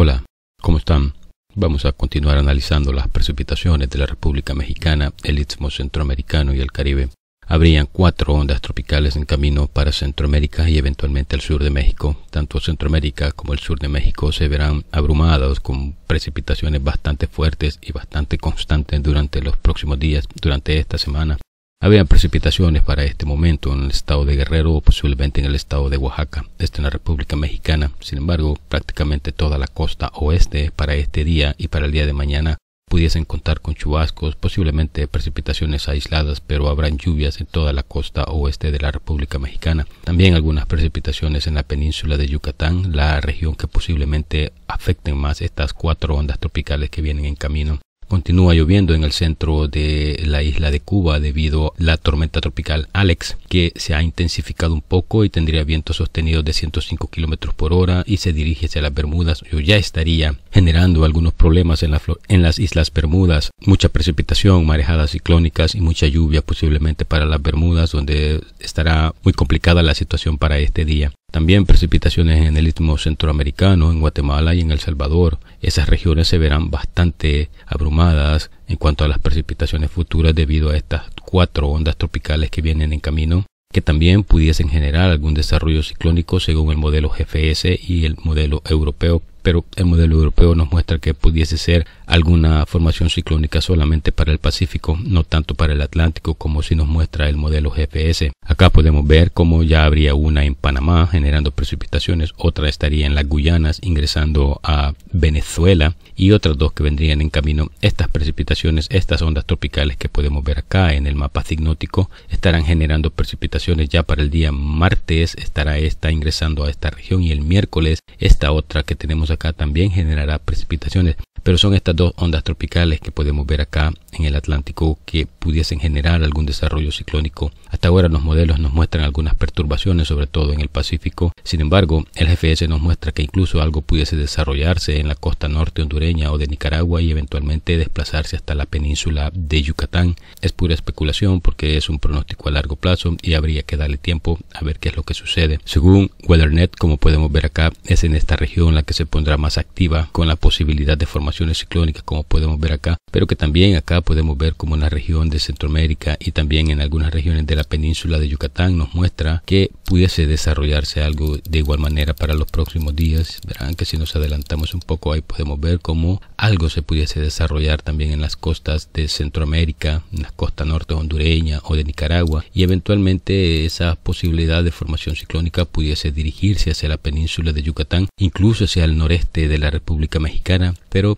Hola, ¿cómo están? Vamos a continuar analizando las precipitaciones de la República Mexicana, el Istmo Centroamericano y el Caribe. Habrían cuatro ondas tropicales en camino para Centroamérica y eventualmente el sur de México. Tanto Centroamérica como el sur de México se verán abrumados con precipitaciones bastante fuertes y bastante constantes durante los próximos días, durante esta semana habían precipitaciones para este momento en el estado de Guerrero o posiblemente en el estado de Oaxaca, esto en la República Mexicana. Sin embargo, prácticamente toda la costa oeste para este día y para el día de mañana pudiesen contar con chubascos, posiblemente precipitaciones aisladas, pero habrán lluvias en toda la costa oeste de la República Mexicana. También algunas precipitaciones en la península de Yucatán, la región que posiblemente afecten más estas cuatro ondas tropicales que vienen en camino. Continúa lloviendo en el centro de la isla de Cuba debido a la tormenta tropical Alex, que se ha intensificado un poco y tendría vientos sostenidos de 105 km por hora y se dirige hacia las Bermudas Yo ya estaría generando algunos problemas en, en las islas Bermudas. Mucha precipitación, marejadas ciclónicas y mucha lluvia posiblemente para las Bermudas, donde estará muy complicada la situación para este día. También precipitaciones en el istmo centroamericano, en Guatemala y en El Salvador. Esas regiones se verán bastante abrumadas en cuanto a las precipitaciones futuras debido a estas cuatro ondas tropicales que vienen en camino, que también pudiesen generar algún desarrollo ciclónico según el modelo GFS y el modelo europeo pero el modelo europeo nos muestra que pudiese ser alguna formación ciclónica solamente para el Pacífico, no tanto para el Atlántico como si nos muestra el modelo GPS. Acá podemos ver cómo ya habría una en Panamá generando precipitaciones, otra estaría en las Guyanas ingresando a Venezuela y otras dos que vendrían en camino. Estas precipitaciones, estas ondas tropicales que podemos ver acá en el mapa signótico estarán generando precipitaciones ya para el día martes, estará esta ingresando a esta región y el miércoles esta otra que tenemos acá también generará precipitaciones. Pero son estas dos ondas tropicales que podemos ver acá en el Atlántico que pudiesen generar algún desarrollo ciclónico. Hasta ahora los modelos nos muestran algunas perturbaciones, sobre todo en el Pacífico. Sin embargo, el GFS nos muestra que incluso algo pudiese desarrollarse en la costa norte hondureña o de Nicaragua y eventualmente desplazarse hasta la península de Yucatán. Es pura especulación porque es un pronóstico a largo plazo y habría que darle tiempo a ver qué es lo que sucede. Según WeatherNet, como podemos ver acá, es en esta región la que se pondrá más activa con la posibilidad de formar formaciones ciclónicas como podemos ver acá, pero que también acá podemos ver como en la región de Centroamérica y también en algunas regiones de la península de Yucatán nos muestra que pudiese desarrollarse algo de igual manera para los próximos días. Verán que si nos adelantamos un poco ahí podemos ver como algo se pudiese desarrollar también en las costas de Centroamérica, en las costas norte hondureña o de Nicaragua y eventualmente esa posibilidad de formación ciclónica pudiese dirigirse hacia la península de Yucatán, incluso hacia el noreste de la República Mexicana, pero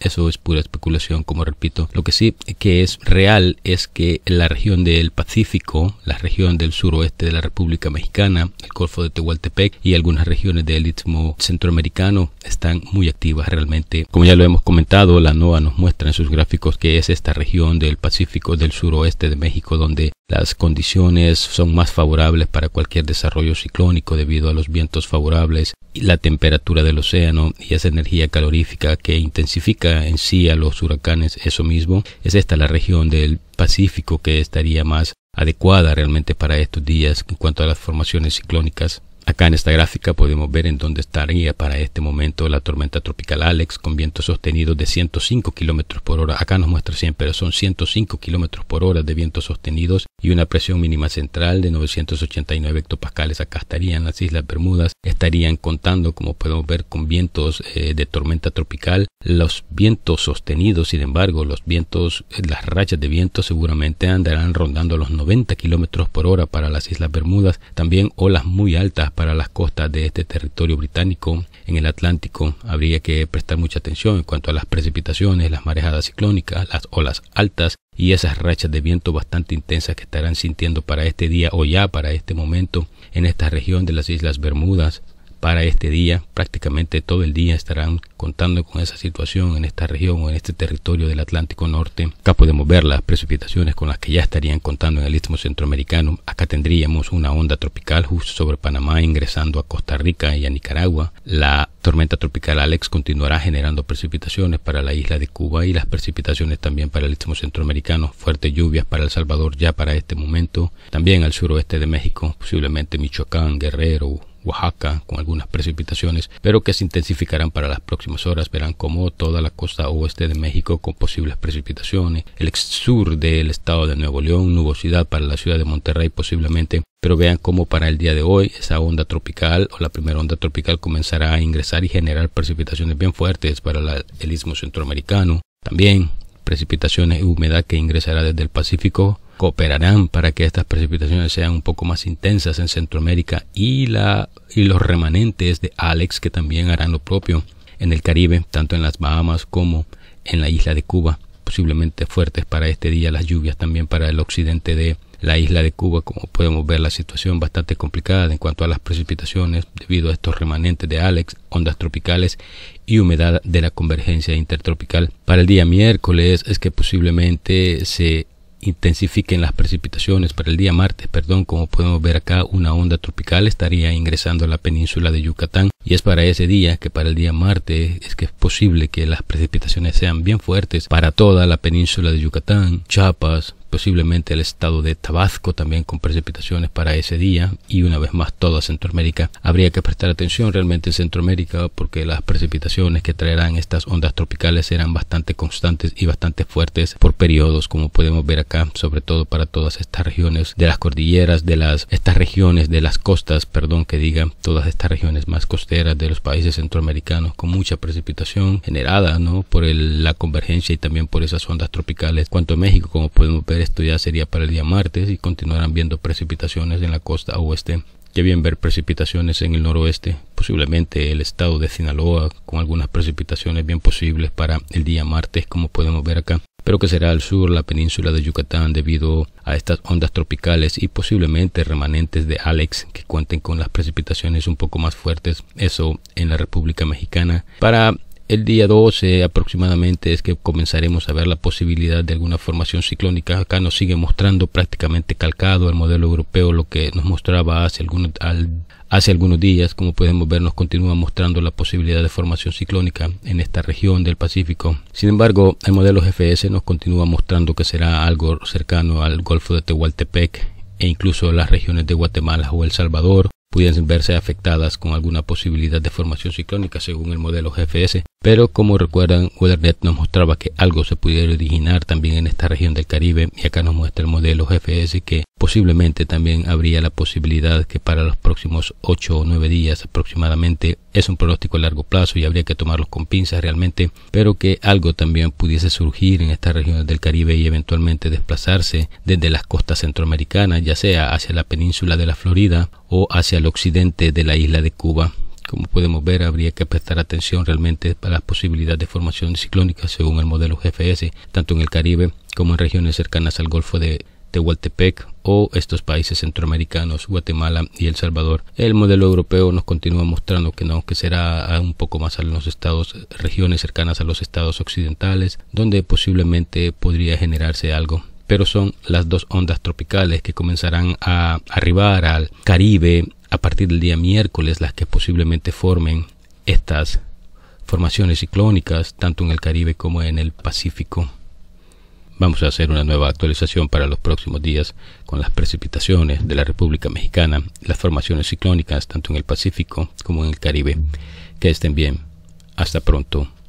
Eso es pura especulación, como repito. Lo que sí que es real es que la región del Pacífico, la región del suroeste de la República Mexicana, el Golfo de Tehuantepec y algunas regiones del Istmo Centroamericano están muy activas realmente. Como ya lo hemos comentado, la NOAA nos muestra en sus gráficos que es esta región del Pacífico del suroeste de México donde las condiciones son más favorables para cualquier desarrollo ciclónico debido a los vientos favorables y la temperatura del océano y esa energía calorífica que intensifica en sí a los huracanes eso mismo, es esta la región del Pacífico que estaría más adecuada realmente para estos días en cuanto a las formaciones ciclónicas. Acá en esta gráfica podemos ver en dónde estaría para este momento la tormenta tropical Alex con vientos sostenidos de 105 kilómetros por hora. Acá nos muestra 100, pero son 105 kilómetros por hora de vientos sostenidos y una presión mínima central de 989 hectopascales. Acá estarían las Islas Bermudas, estarían contando, como podemos ver, con vientos eh, de tormenta tropical los vientos sostenidos, sin embargo, los vientos, eh, las rachas de viento seguramente andarán rondando los 90 kilómetros por hora para las Islas Bermudas, también olas muy altas para las costas de este territorio británico. En el Atlántico habría que prestar mucha atención en cuanto a las precipitaciones, las marejadas ciclónicas, las olas altas y esas rachas de viento bastante intensas que estarán sintiendo para este día o ya para este momento en esta región de las Islas Bermudas para este día. Prácticamente todo el día estarán contando con esa situación en esta región o en este territorio del Atlántico Norte. Acá podemos ver las precipitaciones con las que ya estarían contando en el Istmo Centroamericano. Acá tendríamos una onda tropical justo sobre Panamá ingresando a Costa Rica y a Nicaragua. La tormenta tropical Alex continuará generando precipitaciones para la isla de Cuba y las precipitaciones también para el Istmo Centroamericano. Fuertes lluvias para El Salvador ya para este momento. También al suroeste de México, posiblemente Michoacán, Guerrero, Oaxaca con algunas precipitaciones, pero que se intensificarán para las próximas horas. Verán como toda la costa oeste de México con posibles precipitaciones, el sur del estado de Nuevo León, nubosidad para la ciudad de Monterrey posiblemente, pero vean cómo para el día de hoy esa onda tropical o la primera onda tropical comenzará a ingresar y generar precipitaciones bien fuertes para el istmo centroamericano. También precipitaciones y humedad que ingresará desde el Pacífico cooperarán para que estas precipitaciones sean un poco más intensas en Centroamérica y, la, y los remanentes de Alex que también harán lo propio en el Caribe, tanto en las Bahamas como en la isla de Cuba. Posiblemente fuertes para este día las lluvias también para el occidente de la isla de Cuba, como podemos ver la situación bastante complicada en cuanto a las precipitaciones debido a estos remanentes de Alex, ondas tropicales y humedad de la convergencia intertropical. Para el día miércoles es que posiblemente se intensifiquen las precipitaciones para el día martes, perdón, como podemos ver acá, una onda tropical estaría ingresando a la península de Yucatán y es para ese día que para el día martes es que es posible que las precipitaciones sean bien fuertes para toda la península de Yucatán, Chiapas, posiblemente el estado de Tabasco también con precipitaciones para ese día y una vez más toda Centroamérica. Habría que prestar atención realmente en Centroamérica porque las precipitaciones que traerán estas ondas tropicales serán bastante constantes y bastante fuertes por periodos como podemos ver acá, sobre todo para todas estas regiones de las cordilleras, de las estas regiones de las costas, perdón que diga, todas estas regiones más costeras de los países centroamericanos con mucha precipitación generada, ¿no? por la convergencia y también por esas ondas tropicales, cuanto a México como podemos ver esto ya sería para el día martes y continuarán viendo precipitaciones en la costa oeste que bien ver precipitaciones en el noroeste, posiblemente el estado de Sinaloa, con algunas precipitaciones bien posibles para el día martes, como podemos ver acá, pero que será al sur la península de Yucatán debido a estas ondas tropicales y posiblemente remanentes de Alex que cuenten con las precipitaciones un poco más fuertes, eso en la República Mexicana. Para el día 12 aproximadamente es que comenzaremos a ver la posibilidad de alguna formación ciclónica. Acá nos sigue mostrando prácticamente calcado el modelo europeo, lo que nos mostraba hace algunos, días. Como podemos ver, nos continúa mostrando la posibilidad de formación ciclónica en esta región del Pacífico. Sin embargo, el modelo GFS nos continúa mostrando que será algo cercano al Golfo de Tehualtepec e incluso las regiones de Guatemala o El Salvador pudieran verse afectadas con alguna posibilidad de formación ciclónica según el modelo GFS. Pero como recuerdan, WeatherNet nos mostraba que algo se pudiera originar también en esta región del Caribe y acá nos muestra el modelo GFS que posiblemente también habría la posibilidad que para los próximos 8 o 9 días aproximadamente es un pronóstico a largo plazo y habría que tomarlos con pinzas realmente, pero que algo también pudiese surgir en estas regiones del Caribe y eventualmente desplazarse desde las costas centroamericanas, ya sea hacia la península de la Florida o hacia el occidente de la isla de Cuba como podemos ver, habría que prestar atención realmente a las posibilidades de formación ciclónica según el modelo GFS, tanto en el Caribe como en regiones cercanas al Golfo de Tehuantepec o estos países centroamericanos, Guatemala y El Salvador. El modelo europeo nos continúa mostrando que no, que será un poco más a los estados, regiones cercanas a los estados occidentales, donde posiblemente podría generarse algo pero son las dos ondas tropicales que comenzarán a arribar al Caribe a partir del día miércoles, las que posiblemente formen estas formaciones ciclónicas, tanto en el Caribe como en el Pacífico. Vamos a hacer una nueva actualización para los próximos días con las precipitaciones de la República Mexicana, las formaciones ciclónicas, tanto en el Pacífico como en el Caribe. Que estén bien. Hasta pronto.